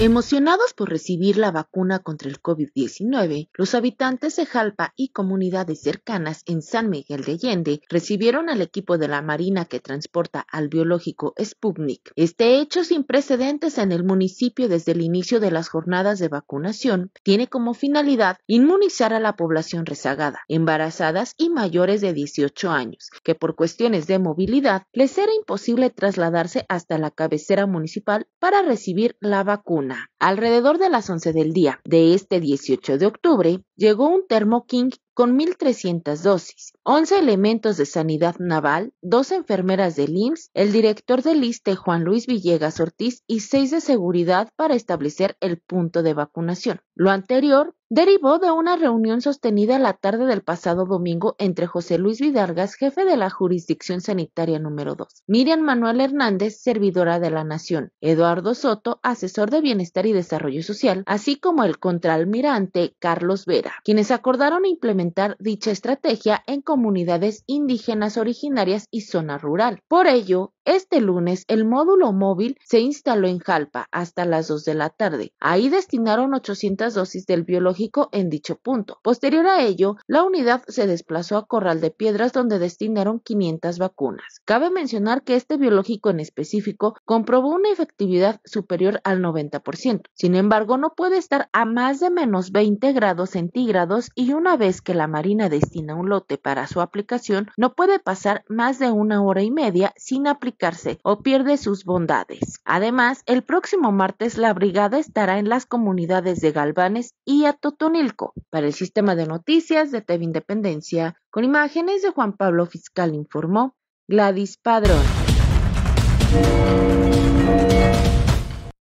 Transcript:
Emocionados por recibir la vacuna contra el COVID-19, los habitantes de Jalpa y comunidades cercanas en San Miguel de Allende recibieron al equipo de la Marina que transporta al biológico Sputnik. Este hecho sin precedentes en el municipio desde el inicio de las jornadas de vacunación tiene como finalidad inmunizar a la población rezagada, embarazadas y mayores de 18 años, que por cuestiones de movilidad les era imposible trasladarse hasta la cabecera municipal para recibir la vacuna alrededor de las 11 del día de este 18 de octubre, llegó un termo King con 1.300 dosis, 11 elementos de sanidad naval, dos enfermeras del IMSS, el director del ISTE Juan Luis Villegas Ortiz y seis de seguridad para establecer el punto de vacunación. Lo anterior derivó de una reunión sostenida la tarde del pasado domingo entre José Luis Vidargas, jefe de la jurisdicción sanitaria número 2, Miriam Manuel Hernández, servidora de la Nación, Eduardo Soto, asesor de Bienestar y Desarrollo Social, así como el contraalmirante Carlos Vera, quienes acordaron implementar dicha estrategia en comunidades indígenas originarias y zona rural. Por ello, este lunes, el módulo móvil se instaló en Jalpa hasta las 2 de la tarde. Ahí destinaron 800 dosis del biológico en dicho punto. Posterior a ello, la unidad se desplazó a Corral de Piedras, donde destinaron 500 vacunas. Cabe mencionar que este biológico en específico comprobó una efectividad superior al 90%. Sin embargo, no puede estar a más de menos 20 grados centígrados y una vez que la Marina destina un lote para su aplicación, no puede pasar más de una hora y media sin aplicar o pierde sus bondades. Además, el próximo martes la brigada estará en las comunidades de Galvanes y Atotonilco. Para el sistema de noticias de TV Independencia, con imágenes de Juan Pablo Fiscal informó Gladys Padrón.